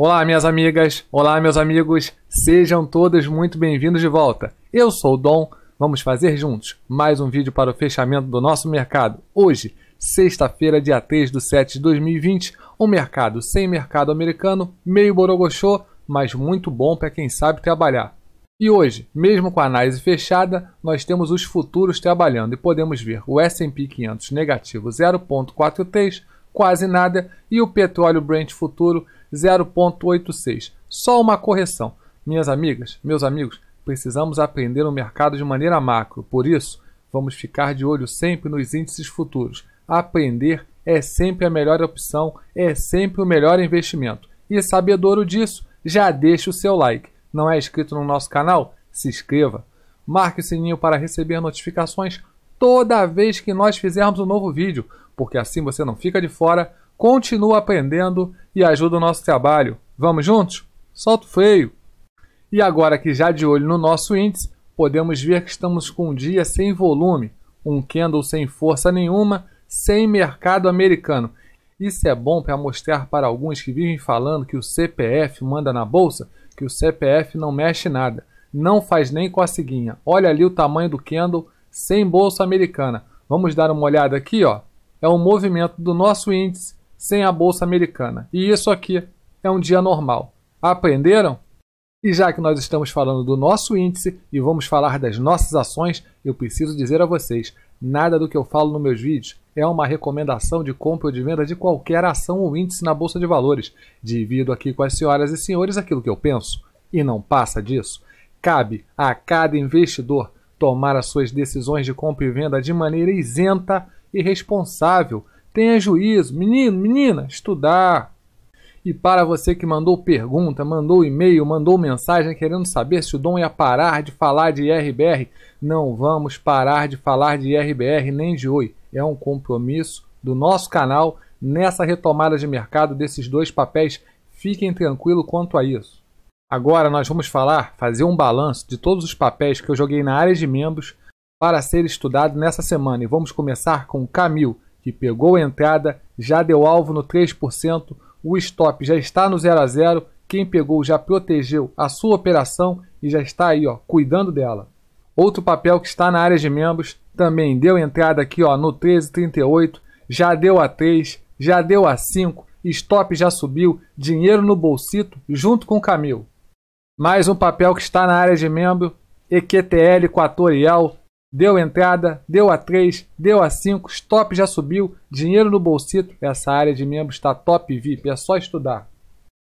Olá, minhas amigas, olá, meus amigos, sejam todos muito bem-vindos de volta. Eu sou o Dom, vamos fazer juntos mais um vídeo para o fechamento do nosso mercado. Hoje, sexta-feira, dia 3 de 7 de 2020, um mercado sem mercado americano, meio borogochô, mas muito bom para quem sabe trabalhar. E hoje, mesmo com a análise fechada, nós temos os futuros trabalhando e podemos ver o S&P 500 negativo 0.43, quase nada, e o petróleo Brent futuro 0,86. Só uma correção. Minhas amigas, meus amigos, precisamos aprender o mercado de maneira macro. Por isso, vamos ficar de olho sempre nos índices futuros. Aprender é sempre a melhor opção, é sempre o melhor investimento. E sabedouro disso, já deixa o seu like. Não é inscrito no nosso canal? Se inscreva. Marque o sininho para receber notificações toda vez que nós fizermos um novo vídeo, porque assim você não fica de fora continua aprendendo e ajuda o nosso trabalho. Vamos juntos? Solta o freio! E agora que já de olho no nosso índice, podemos ver que estamos com um dia sem volume, um candle sem força nenhuma, sem mercado americano. Isso é bom para mostrar para alguns que vivem falando que o CPF manda na bolsa, que o CPF não mexe nada, não faz nem seguinha. Olha ali o tamanho do candle sem bolsa americana. Vamos dar uma olhada aqui, ó. É o um movimento do nosso índice sem a bolsa americana. E isso aqui é um dia normal. Aprenderam? E já que nós estamos falando do nosso índice e vamos falar das nossas ações, eu preciso dizer a vocês: nada do que eu falo nos meus vídeos é uma recomendação de compra ou de venda de qualquer ação ou índice na bolsa de valores. Divido aqui com as senhoras e senhores aquilo que eu penso e não passa disso. Cabe a cada investidor tomar as suas decisões de compra e venda de maneira isenta e responsável Tenha juízo. Menino, menina, estudar. E para você que mandou pergunta, mandou e-mail, mandou mensagem querendo saber se o Dom ia parar de falar de IRBR, não vamos parar de falar de IRBR nem de Oi. É um compromisso do nosso canal nessa retomada de mercado desses dois papéis. Fiquem tranquilos quanto a isso. Agora nós vamos falar, fazer um balanço de todos os papéis que eu joguei na área de membros para ser estudado nessa semana. E vamos começar com Camil, que pegou a entrada, já deu alvo no 3%, o stop já está no 0 a 0, quem pegou já protegeu a sua operação e já está aí, ó, cuidando dela. Outro papel que está na área de membros, também deu entrada aqui, ó, no 1338, já deu a 3, já deu a 5, stop já subiu, dinheiro no bolsito junto com o Camil. Mais um papel que está na área de membro, EQTL Equatorial, Deu entrada, deu a 3, deu a 5, stop já subiu, dinheiro no bolsito. Essa área de membros está top VIP, é só estudar.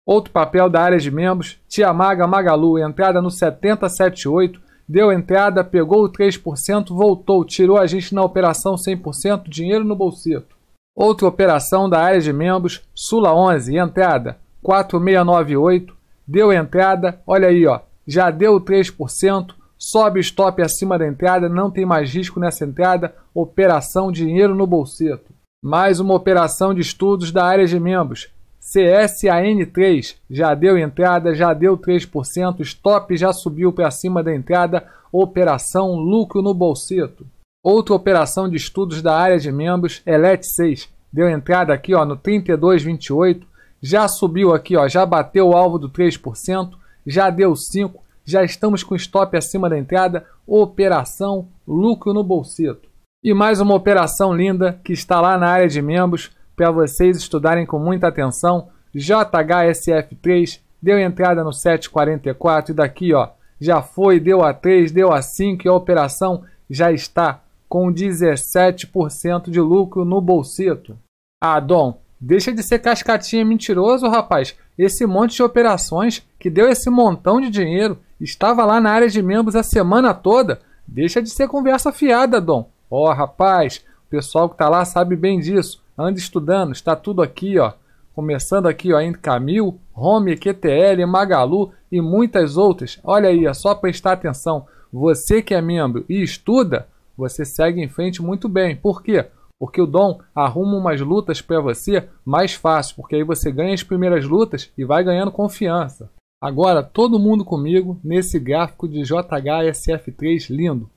Outro papel da área de membros, Tia Maga Magalu, entrada no 7078, deu entrada, pegou o 3%, voltou, tirou a gente na operação 100%, dinheiro no bolsito. Outra operação da área de membros, Sula 11, entrada, 4698, deu entrada, olha aí, ó, já deu 3%, Sobe stop acima da entrada, não tem mais risco nessa entrada. Operação Dinheiro no Bolseto. Mais uma operação de estudos da área de membros. CSAN3 já deu entrada, já deu 3%, stop já subiu para cima da entrada, operação lucro no bolseto. Outra operação de estudos da área de membros, ELET6, deu entrada aqui ó, no 32,28, já subiu aqui, ó, já bateu o alvo do 3%, já deu 5%, já estamos com stop acima da entrada, operação lucro no bolseto. E mais uma operação linda que está lá na área de membros para vocês estudarem com muita atenção. JHSF3 deu entrada no 744 e daqui ó, já foi, deu a 3, deu a 5 e a operação já está com 17% de lucro no bolseto. Ah, Dom, deixa de ser cascatinha mentiroso, rapaz. Esse monte de operações que deu esse montão de dinheiro Estava lá na área de membros a semana toda. Deixa de ser conversa fiada, Dom. Ó, oh, rapaz, o pessoal que tá lá sabe bem disso. Anda estudando, está tudo aqui, ó. Começando aqui, ó, em Camil, Home, QTL, Magalu e muitas outras. Olha aí, é só prestar atenção. Você que é membro e estuda, você segue em frente muito bem. Por quê? Porque o Dom arruma umas lutas para você mais fácil, porque aí você ganha as primeiras lutas e vai ganhando confiança. Agora todo mundo comigo nesse gráfico de JHSF3 lindo.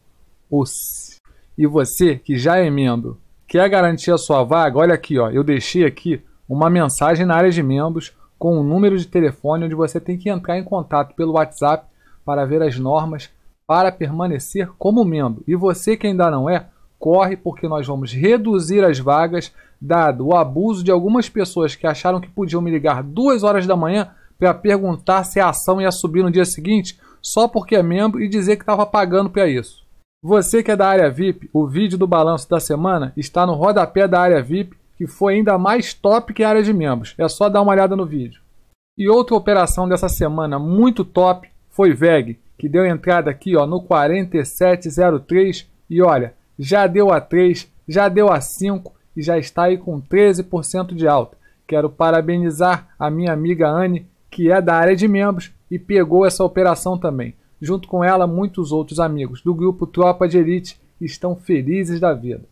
Os. E você que já é membro, quer garantir a sua vaga? Olha aqui, ó, eu deixei aqui uma mensagem na área de membros com o um número de telefone onde você tem que entrar em contato pelo WhatsApp para ver as normas para permanecer como membro. E você que ainda não é, corre porque nós vamos reduzir as vagas dado o abuso de algumas pessoas que acharam que podiam me ligar duas horas da manhã para perguntar se a ação ia subir no dia seguinte só porque é membro e dizer que estava pagando para isso. Você que é da área VIP, o vídeo do balanço da semana está no rodapé da área VIP, que foi ainda mais top que a área de membros. É só dar uma olhada no vídeo. E outra operação dessa semana muito top foi VEG, que deu entrada aqui ó, no 4703 e olha, já deu a 3, já deu a 5 e já está aí com 13% de alta. Quero parabenizar a minha amiga Anne que é da área de membros, e pegou essa operação também. Junto com ela, muitos outros amigos do grupo Tropa de Elite estão felizes da vida.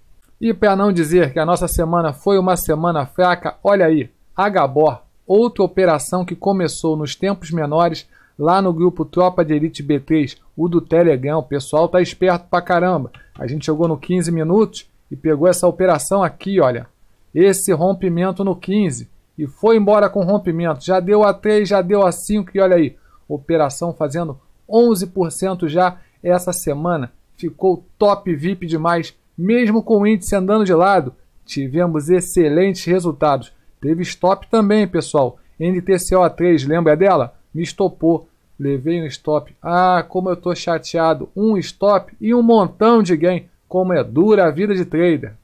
E para não dizer que a nossa semana foi uma semana fraca, olha aí, a Gabor, outra operação que começou nos tempos menores lá no grupo Tropa de Elite B3, o do Telegram. O pessoal tá esperto pra caramba. A gente chegou no 15 minutos e pegou essa operação aqui, olha. Esse rompimento no 15 e foi embora com rompimento. Já deu a 3, já deu a 5 e olha aí, operação fazendo 11% já essa semana. Ficou top VIP demais, mesmo com o índice andando de lado. Tivemos excelentes resultados. Teve stop também, pessoal. NTCO a 3, lembra dela? Me estopou. Levei um stop. Ah, como eu tô chateado. Um stop e um montão de gain. Como é dura a vida de trader.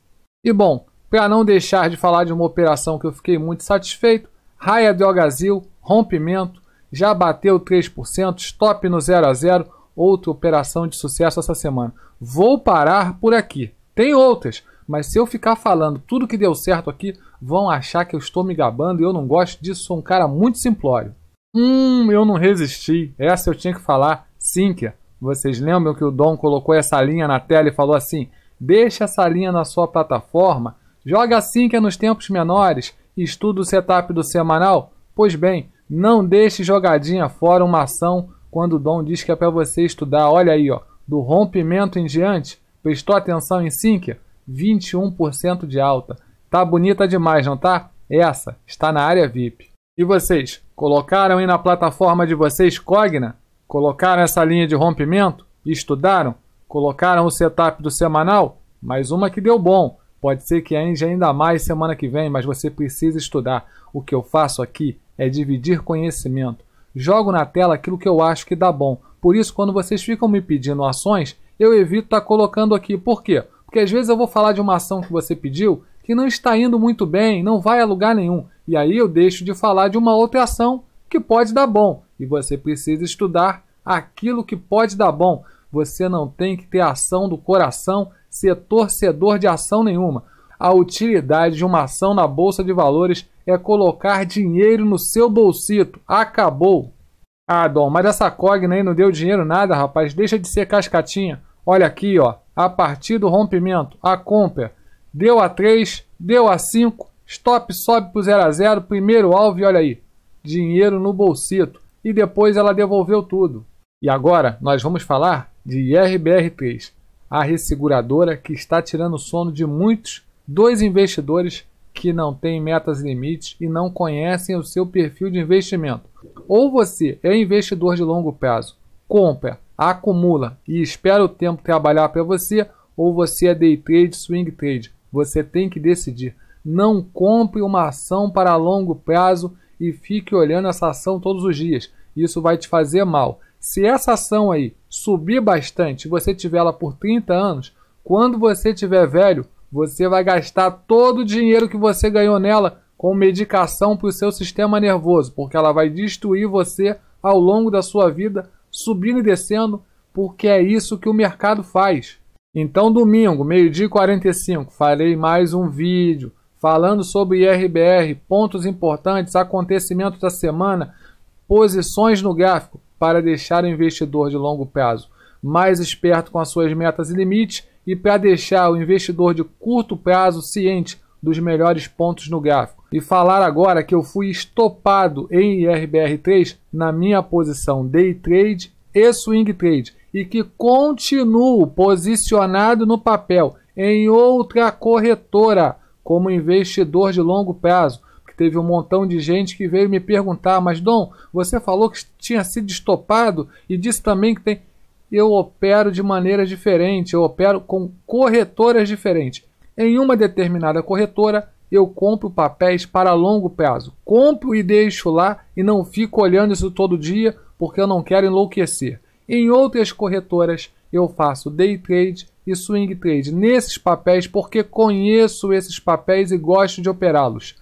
E bom, para não deixar de falar de uma operação que eu fiquei muito satisfeito, Raia Drogazil, rompimento, já bateu 3%, stop no 0 a 0, outra operação de sucesso essa semana. Vou parar por aqui. Tem outras, mas se eu ficar falando tudo que deu certo aqui, vão achar que eu estou me gabando e eu não gosto disso, sou um cara muito simplório. Hum, eu não resisti. Essa eu tinha que falar. Sinker, vocês lembram que o Dom colocou essa linha na tela e falou assim: "Deixa essa linha na sua plataforma Joga Sinker assim é nos tempos menores e estuda o setup do semanal? Pois bem, não deixe jogadinha fora uma ação quando o Dom diz que é para você estudar. Olha aí, ó, do rompimento em diante. Prestou atenção em Sinker? 21% de alta. Tá bonita demais, não tá? Essa está na área VIP. E vocês, colocaram aí na plataforma de vocês Cogna? Colocaram essa linha de rompimento? Estudaram? Colocaram o setup do semanal? Mais uma que deu bom. Pode ser que ainda ainda mais semana que vem, mas você precisa estudar. O que eu faço aqui é dividir conhecimento. Jogo na tela aquilo que eu acho que dá bom. Por isso, quando vocês ficam me pedindo ações, eu evito estar tá colocando aqui. Por quê? Porque às vezes eu vou falar de uma ação que você pediu que não está indo muito bem, não vai a lugar nenhum. E aí eu deixo de falar de uma outra ação que pode dar bom. E você precisa estudar aquilo que pode dar bom. Você não tem que ter ação do coração ser torcedor de ação nenhuma. A utilidade de uma ação na bolsa de valores é colocar dinheiro no seu bolsito. Acabou. Ah, Dom, mas essa Cogna aí não deu dinheiro nada, rapaz. Deixa de ser cascatinha. Olha aqui, ó. A partir do rompimento, a compra deu a 3, deu a 5, stop sobe pro 0 a 0, primeiro alvo e olha aí. Dinheiro no bolsito. E depois ela devolveu tudo. E agora nós vamos falar de RBR3 a resseguradora que está tirando o sono de muitos dois investidores que não têm metas e limites e não conhecem o seu perfil de investimento. Ou você é investidor de longo prazo, compra, acumula e espera o tempo trabalhar para você, ou você é day trade, swing trade. Você tem que decidir. Não compre uma ação para longo prazo e fique olhando essa ação todos os dias. Isso vai te fazer mal. Se essa ação aí subir bastante, você tiver ela por 30 anos, quando você tiver velho, você vai gastar todo o dinheiro que você ganhou nela com medicação para o seu sistema nervoso, porque ela vai destruir você ao longo da sua vida, subindo e descendo, porque é isso que o mercado faz. Então, domingo, meio-dia e 45, farei mais um vídeo falando sobre IRBR, pontos importantes, acontecimentos da semana, posições no gráfico para deixar o investidor de longo prazo mais esperto com as suas metas e limites e para deixar o investidor de curto prazo ciente dos melhores pontos no gráfico. E falar agora que eu fui estopado em IRBR3 na minha posição day trade e swing trade e que continuo posicionado no papel em outra corretora como investidor de longo prazo teve um montão de gente que veio me perguntar, mas Dom, você falou que tinha sido estopado e disse também que tem. Eu opero de maneira diferente, eu opero com corretoras diferentes. Em uma determinada corretora, eu compro papéis para longo prazo. Compro e deixo lá e não fico olhando isso todo dia porque eu não quero enlouquecer. Em outras corretoras, eu faço day trade e swing trade nesses papéis porque conheço esses papéis e gosto de operá-los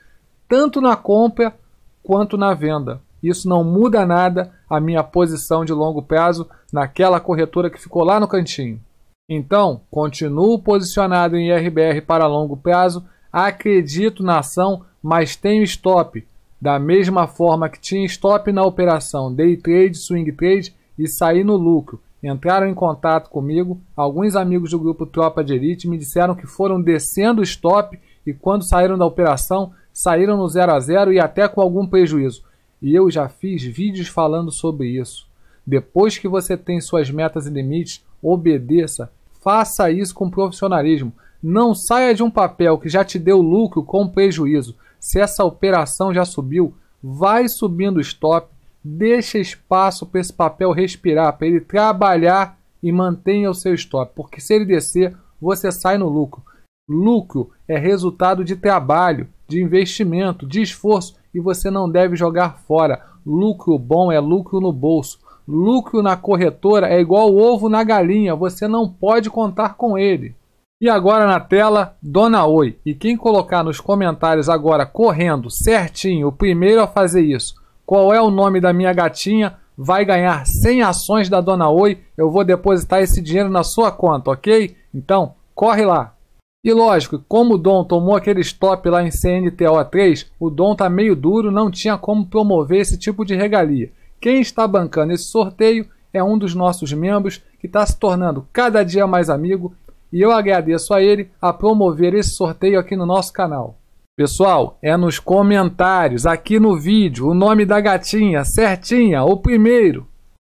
tanto na compra quanto na venda. Isso não muda nada a minha posição de longo prazo naquela corretora que ficou lá no cantinho. Então, continuo posicionado em IRBR para longo prazo, acredito na ação, mas tenho stop. Da mesma forma que tinha stop na operação day trade, swing trade e saí no lucro. Entraram em contato comigo, alguns amigos do grupo Tropa de Elite me disseram que foram descendo o stop e quando saíram da operação saíram no 0 a 0 e até com algum prejuízo. E eu já fiz vídeos falando sobre isso. Depois que você tem suas metas e limites, obedeça. Faça isso com profissionalismo. Não saia de um papel que já te deu lucro com prejuízo. Se essa operação já subiu, vai subindo o stop, deixa espaço para esse papel respirar, para ele trabalhar e mantenha o seu stop, porque se ele descer, você sai no lucro. Lucro é resultado de trabalho de investimento, de esforço e você não deve jogar fora. Lucro bom é lucro no bolso. Lucro na corretora é igual ovo na galinha, você não pode contar com ele. E agora na tela, Dona Oi. E quem colocar nos comentários agora correndo certinho, o primeiro a fazer isso, qual é o nome da minha gatinha, vai ganhar 100 ações da Dona Oi. Eu vou depositar esse dinheiro na sua conta, ok? Então, corre lá! E lógico, como o Dom tomou aquele stop lá em CNTO3, o Dom tá meio duro, não tinha como promover esse tipo de regalia. Quem está bancando esse sorteio é um dos nossos membros que está se tornando cada dia mais amigo e eu agradeço a ele a promover esse sorteio aqui no nosso canal. Pessoal, é nos comentários, aqui no vídeo, o nome da gatinha, certinha, o primeiro.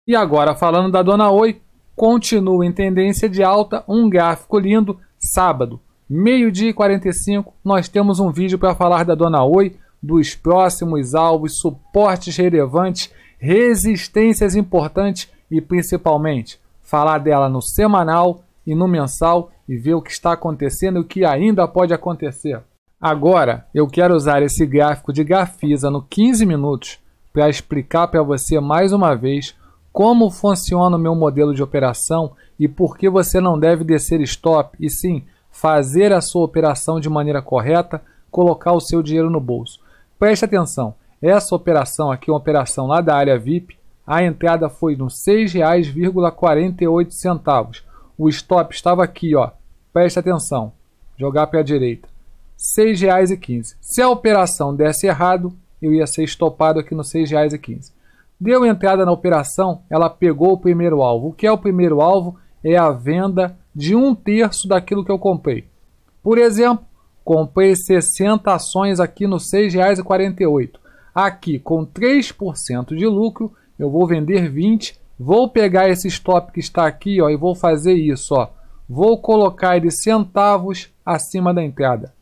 E agora, falando da Dona Oi, continua em tendência de alta, um gráfico lindo, sábado. Meio-dia e 45, nós temos um vídeo para falar da Dona Oi, dos próximos alvos, suportes relevantes, resistências importantes e principalmente falar dela no semanal e no mensal e ver o que está acontecendo e o que ainda pode acontecer. Agora, eu quero usar esse gráfico de Gafisa no 15 minutos para explicar para você mais uma vez como funciona o meu modelo de operação e por que você não deve descer stop e sim fazer a sua operação de maneira correta, colocar o seu dinheiro no bolso. Preste atenção, essa operação aqui é uma operação lá da área VIP, a entrada foi no R$ 6,48. O stop estava aqui, ó. Preste atenção. Jogar para a direita. R$ 6,15. Se a operação desse errado, eu ia ser estopado aqui no R$ 6,15. Deu entrada na operação, ela pegou o primeiro alvo. O que é o primeiro alvo? É a venda de um terço daquilo que eu comprei. Por exemplo, comprei 60 ações aqui no R$ 6,48. Aqui, com 3% de lucro, eu vou vender 20. Vou pegar esse stop que está aqui ó, e vou fazer isso. Ó. Vou colocar ele centavos acima da entrada.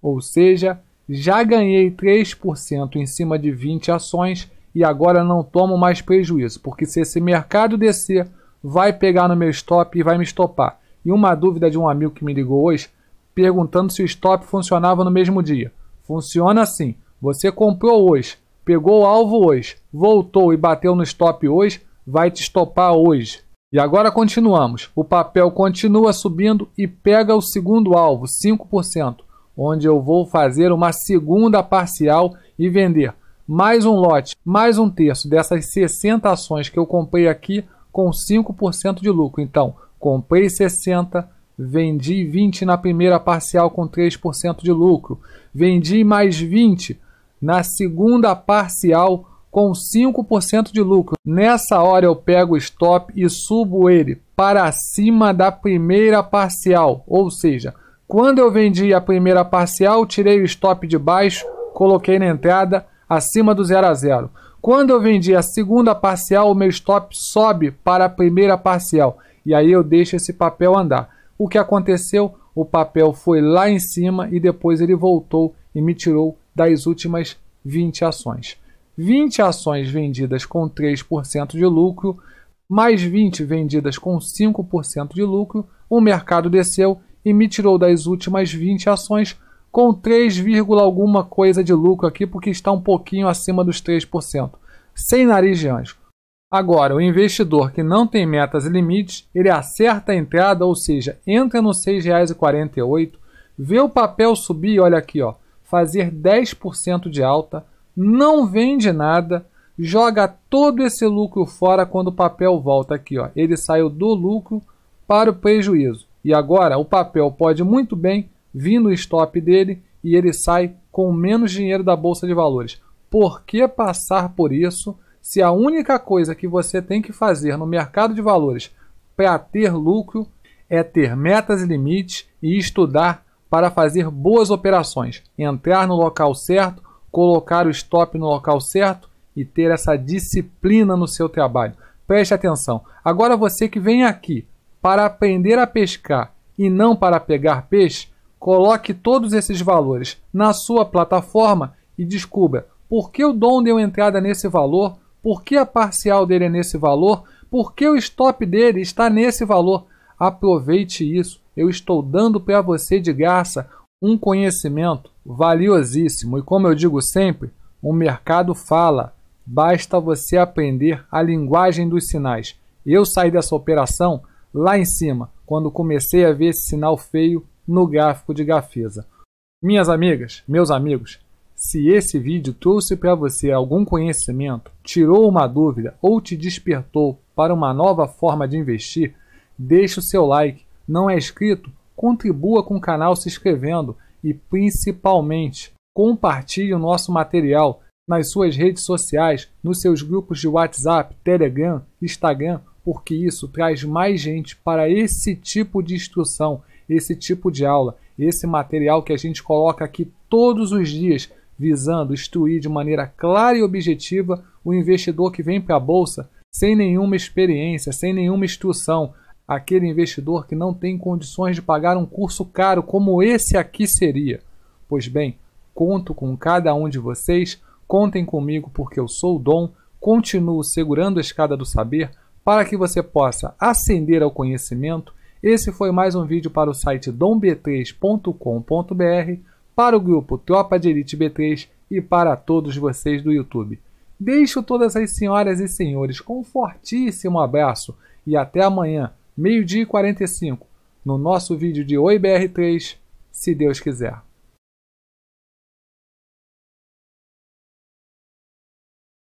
Ou seja, já ganhei 3% em cima de 20 ações e agora não tomo mais prejuízo, porque se esse mercado descer, vai pegar no meu stop e vai me estopar E uma dúvida de um amigo que me ligou hoje, perguntando se o stop funcionava no mesmo dia. Funciona assim: você comprou hoje, pegou o alvo hoje, voltou e bateu no stop hoje, vai te estopar hoje. E agora continuamos. O papel continua subindo e pega o segundo alvo, 5%, onde eu vou fazer uma segunda parcial e vender mais um lote, mais um terço dessas 60 ações que eu comprei aqui com 5% de lucro. Então, comprei 60, vendi 20 na primeira parcial com 3% de lucro, vendi mais 20 na segunda parcial com 5% de lucro. Nessa hora eu pego o stop e subo ele para cima da primeira parcial, ou seja, quando eu vendi a primeira parcial, tirei o stop de baixo, coloquei na entrada acima do zero a zero. Quando eu vendi a segunda parcial, o meu stop sobe para a primeira parcial. E aí eu deixo esse papel andar. O que aconteceu? O papel foi lá em cima e depois ele voltou e me tirou das últimas 20 ações. 20 ações vendidas com 3% de lucro, mais 20 vendidas com 5% de lucro, o mercado desceu e me tirou das últimas 20 ações com 3, alguma coisa de lucro aqui, porque está um pouquinho acima dos 3%, sem nariz de anjo. Agora, o investidor que não tem metas e limites, ele acerta a entrada, ou seja, entra no R$ 6,48, vê o papel subir, olha aqui, ó, fazer 10% de alta, não vende nada, joga todo esse lucro fora quando o papel volta aqui, ó. Ele saiu do lucro para o prejuízo. E agora o papel pode muito bem vindo o stop dele e ele sai com menos dinheiro da bolsa de valores. Por que passar por isso se a única coisa que você tem que fazer no mercado de valores para ter lucro é ter metas e limites e estudar para fazer boas operações, entrar no local certo, colocar o stop no local certo e ter essa disciplina no seu trabalho. Preste atenção. Agora você que vem aqui para aprender a pescar e não para pegar peixe, Coloque todos esses valores na sua plataforma e descubra por que o dom deu entrada nesse valor, por que a parcial dele é nesse valor, por que o stop dele está nesse valor. Aproveite isso. Eu estou dando para você de graça um conhecimento valiosíssimo. E como eu digo sempre, o mercado fala. Basta você aprender a linguagem dos sinais. Eu saí dessa operação lá em cima, quando comecei a ver esse sinal feio no gráfico de gafeza, Minhas amigas, meus amigos, se esse vídeo trouxe para você algum conhecimento, tirou uma dúvida ou te despertou para uma nova forma de investir, deixe o seu like. Não é inscrito? Contribua com o canal se inscrevendo e, principalmente, compartilhe o nosso material nas suas redes sociais, nos seus grupos de WhatsApp, Telegram, Instagram, porque isso traz mais gente para esse tipo de instrução esse tipo de aula, esse material que a gente coloca aqui todos os dias, visando instruir de maneira clara e objetiva o investidor que vem para a bolsa sem nenhuma experiência, sem nenhuma instrução, aquele investidor que não tem condições de pagar um curso caro como esse aqui seria. Pois bem, conto com cada um de vocês, contem comigo porque eu sou o Dom, continuo segurando a escada do saber para que você possa ascender ao conhecimento esse foi mais um vídeo para o site domb3.com.br, para o grupo Tropa de Elite B3 e para todos vocês do YouTube. Deixo todas as senhoras e senhores com um fortíssimo abraço e até amanhã, meio-dia e 45, no nosso vídeo de Oi BR3, se Deus quiser.